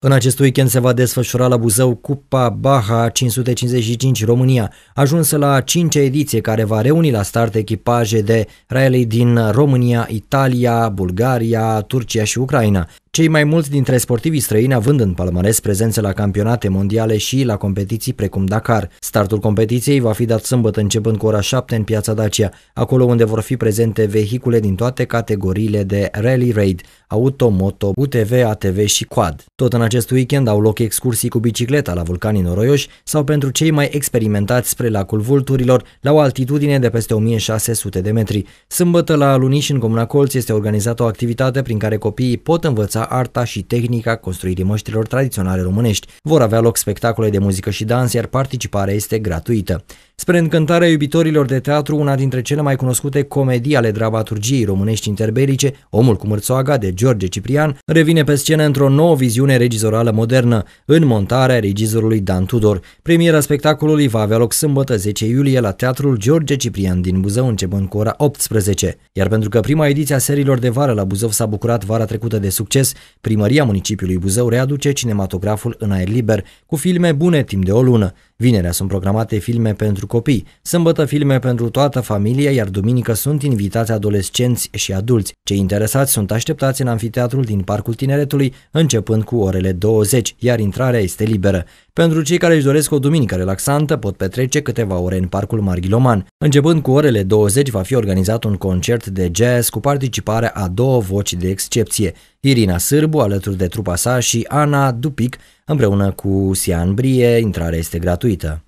În acest weekend se va desfășura la Buzău Cupa Baha 555 România, ajunsă la a cincea ediție care va reuni la start echipaje de rally din România, Italia, Bulgaria, Turcia și Ucraina. Cei mai mulți dintre sportivii străini având în palmares prezențe la campionate mondiale și la competiții precum Dakar. Startul competiției va fi dat sâmbătă începând cu ora 7 în piața Dacia, acolo unde vor fi prezente vehicule din toate categoriile de rally raid, auto, moto, UTV, ATV și quad. Tot în acest weekend au loc excursii cu bicicleta la vulcanii noroioși sau pentru cei mai experimentați spre lacul Vulturilor, la o altitudine de peste 1600 de metri. Sâmbătă la Luniș în Comuna Colț, este organizată o activitate prin care copiii pot învăța arta și tehnica construirii măștilor tradiționale românești. Vor avea loc spectacole de muzică și dans, iar participarea este gratuită. Spre încântarea iubitorilor de teatru, una dintre cele mai cunoscute comedii ale dramaturgiei românești interbelice, Omul cu mârțoaga de George Ciprian, revine pe scenă într-o nouă viziune regizorală modernă, în montarea regizorului Dan Tudor. Premiera spectacolului va avea loc sâmbătă 10 iulie la Teatrul George Ciprian din Buzău, începând cu ora 18. Iar pentru că prima ediție a serilor de vară la Buzău s-a bucurat vara trecută de succes, primăria municipiului Buzău readuce cinematograful în aer liber cu filme bune timp de o lună. Vinerea sunt programate filme pentru copii, sâmbătă filme pentru toată familia, iar duminică sunt invitați adolescenți și adulți. Cei interesați sunt așteptați în anfiteatrul din Parcul Tineretului, începând cu orele 20, iar intrarea este liberă. Pentru cei care își doresc o duminică relaxantă, pot petrece câteva ore în Parcul Marghiloman. Începând cu orele 20, va fi organizat un concert de jazz cu participarea a două voci de excepție. Irina Sârbu alături de trupa sa și Ana Dupic împreună cu Sian Brie, intrarea este gratuită.